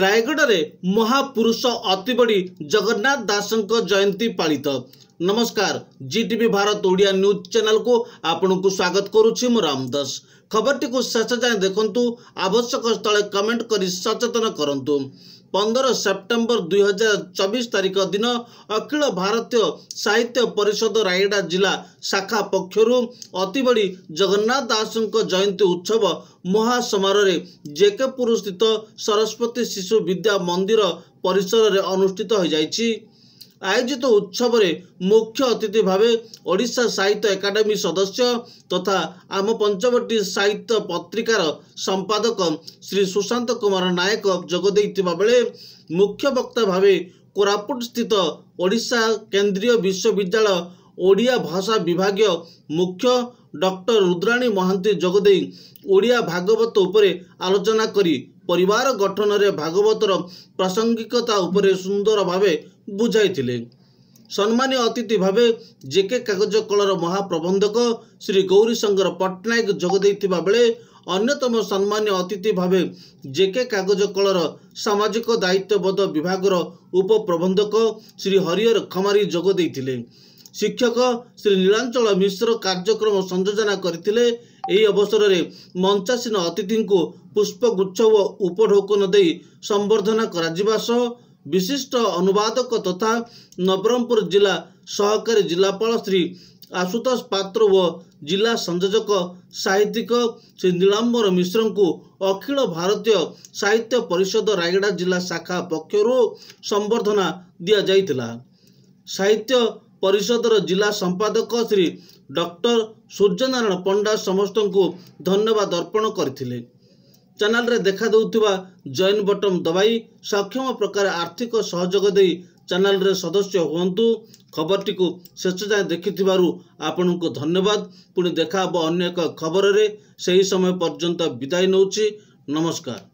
ରାୟଗଡ଼ାରେ ମହାପୁରୁଷ ଅତିବଡ଼ି ଜଗନ୍ନାଥ ଦାସଙ୍କ ଜୟନ୍ତୀ ପାଳିତ ନମସ୍କାର ଜି ଟିଭି ଭାରତ ଓଡ଼ିଆ ନ୍ୟୁଜ୍ ଚ୍ୟାନେଲକୁ ଆପଣଙ୍କୁ ସ୍ୱାଗତ କରୁଛି ମୁଁ ରାମ ଦାସ ଖବରଟିକୁ ଶେଷ ଯାଏଁ ଦେଖନ୍ତୁ ଆବଶ୍ୟକ ସ୍ଥଳେ କମେଣ୍ଟ କରି ସଚେତନ କରନ୍ତୁ ପନ୍ଦର ସେପ୍ଟେମ୍ବର ଦୁଇହଜାର ଚବିଶ ତାରିଖ ଦିନ ଅଖିଳ ଭାରତୀୟ ସାହିତ୍ୟ ପରିଷଦ ରାୟଗଡ଼ା ଜିଲ୍ଲା ଶାଖା ପକ୍ଷରୁ ଅତିବଡ଼ି ଜଗନ୍ନାଥ ଦାସଙ୍କ ଜୟନ୍ତୀ ଉତ୍ସବ ମହାସମାରୋହରେ ଜେକେପୁର ସ୍ଥିତ ସରସ୍ୱତୀ ଶିଶୁ ବିଦ୍ୟା ମନ୍ଦିର ପରିସରରେ ଅନୁଷ୍ଠିତ ହୋଇଯାଇଛି আয়োজিত উৎসবরে মুখ্য অতিথি ভাবে ଓଡ଼ିଶା ସାହିତ୍ୟ ଏକାଡେମୀ ସଦସ୍ୟ ତଥା ଆମ ପଞ୍ଚବଟୀ ସାହିତ୍ୟ ପତ୍ରିକାର ସମ୍ପାଦକ ଶ୍ରୀ ସୁଶାନ୍ତ କୁମାର ନାୟକ ଯୋଗ ଦେଇଥିବା ବେଳେ ମୁଖ୍ୟ ବକ୍ତା ଭାବେ କୋରାପୁଟ ସ୍ଥିତ ଓଡ଼ିଶା କେନ୍ଦ୍ରୀୟ ବିଶ୍ୱବିଦ୍ୟାଳୟ ଓଡ଼ିଆ ଭାଷା ବିଭାଗୀୟ ମୁଖ୍ୟ ଡକ୍ଟର ରୁଦ୍ରାଣୀ ମହାନ୍ତି ଯୋଗଦେଇ ଓଡ଼ିଆ ଭାଗବତ ଉପରେ ଆଲୋଚନା କରି ପରିବାର ଗଠନରେ ଭାଗବତର ପ୍ରାସଙ୍ଗିକତା ଉପରେ ସୁନ୍ଦର ଭାବେ ବୁଝାଇଥିଲେ ସମ୍ମାନୀୟ ଅତିଥି ଭାବେ ଜେକେ କାଗଜ କଳର ମହାପ୍ରବନ୍ଧକ ଶ୍ରୀ ଗୌରୀଶଙ୍କର ପଟ୍ଟନାୟକ ଯୋଗ ଦେଇଥିବା ବେଳେ ଅନ୍ୟତମ ସମ୍ମାନୀୟ ଅତିଥି ଭାବେ ଜେକେ କାଗଜ କଳର ସାମାଜିକ ଦାୟିତ୍ୱବୋଧ ବିଭାଗର ଉପପ୍ରବନ୍ଧକ ଶ୍ରୀ ହରିହର ଖମାରୀ ଯୋଗ ଦେଇଥିଲେ ଶିକ୍ଷକ ଶ୍ରୀ ନୀଳାଞ୍ଚଳ ମିଶ୍ର କାର୍ଯ୍ୟକ୍ରମ ସଂଯୋଜନା କରିଥିଲେ ଏହି ଅବସରରେ ମଞ୍ଚାସୀନ ଅତିଥିଙ୍କୁ ପୁଷ୍ପଗୁଚ୍ଛ ଓ ଉପଢୋକନ ଦେଇ ସମ୍ବର୍ଦ୍ଧନା କରାଯିବା ସହ ବିଶିଷ୍ଟ ଅନୁବାଦକ ତଥା ନବରଙ୍ଗପୁର ଜିଲ୍ଲା ସହକାରୀ ଜିଲ୍ଲାପାଳ ଶ୍ରୀ ଆଶୁତୋଷ ପାତ୍ର ଓ ଜିଲ୍ଲା ସଂଯୋଜକ ସାହିତ୍ୟିକ ଶ୍ରୀ ନୀଳାମ୍ବର ମିଶ୍ରଙ୍କୁ ଅଖିଳ ଭାରତୀୟ ସାହିତ୍ୟ ପରିଷଦ ରାୟଗଡ଼ା ଜିଲ୍ଲା ଶାଖା ପକ୍ଷରୁ ସମ୍ବର୍ଦ୍ଧନା ଦିଆଯାଇଥିଲା ସାହିତ୍ୟ ପରିଷଦର ଜିଲ୍ଲା ସମ୍ପାଦକ ଶ୍ରୀ ଡକ୍ଟର ସୂର୍ଯ୍ୟନାରାୟଣ ପଣ୍ଡା ସମସ୍ତଙ୍କୁ ଧନ୍ୟବାଦ ଅର୍ପଣ କରିଥିଲେ ଚ୍ୟାନେଲରେ ଦେଖାଦେଉଥିବା ଜଏନ୍ ବଟନ୍ ଦବାଇ ସକ୍ଷମ ପ୍ରକାର ଆର୍ଥିକ ସହଯୋଗ ଦେଇ ଚ୍ୟାନେଲରେ ସଦସ୍ୟ ହୁଅନ୍ତୁ ଖବରଟିକୁ ଶେଷ ଯାଏଁ ଦେଖିଥିବାରୁ ଆପଣଙ୍କୁ ଧନ୍ୟବାଦ ପୁଣି ଦେଖା ହେବ ଅନ୍ୟ ଏକ ଖବରରେ ସେହି ସମୟ ପର୍ଯ୍ୟନ୍ତ ବିଦାୟ ନେଉଛି ନମସ୍କାର